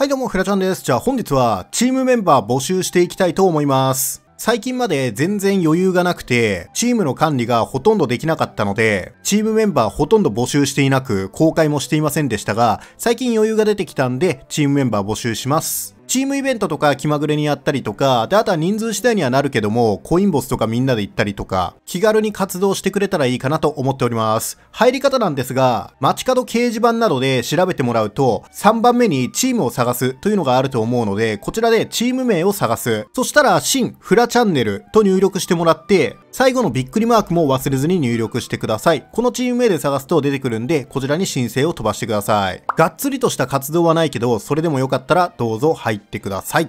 はいどうも、フラちゃんです。じゃあ本日はチームメンバー募集していきたいと思います。最近まで全然余裕がなくて、チームの管理がほとんどできなかったので、チームメンバーほとんど募集していなく、公開もしていませんでしたが、最近余裕が出てきたんで、チームメンバー募集します。チームイベントとか気まぐれにやったりとか、で、あとは人数次第にはなるけども、コインボスとかみんなで行ったりとか、気軽に活動してくれたらいいかなと思っております。入り方なんですが、街角掲示板などで調べてもらうと、3番目にチームを探すというのがあると思うので、こちらでチーム名を探す。そしたら、新フラチャンネルと入力してもらって、最後のびっくりマークも忘れずに入力してください。このチーム名で探すと出てくるんで、こちらに申請を飛ばしてください。がっつりとした活動はないけど、それでもよかったらどうぞ入ってください。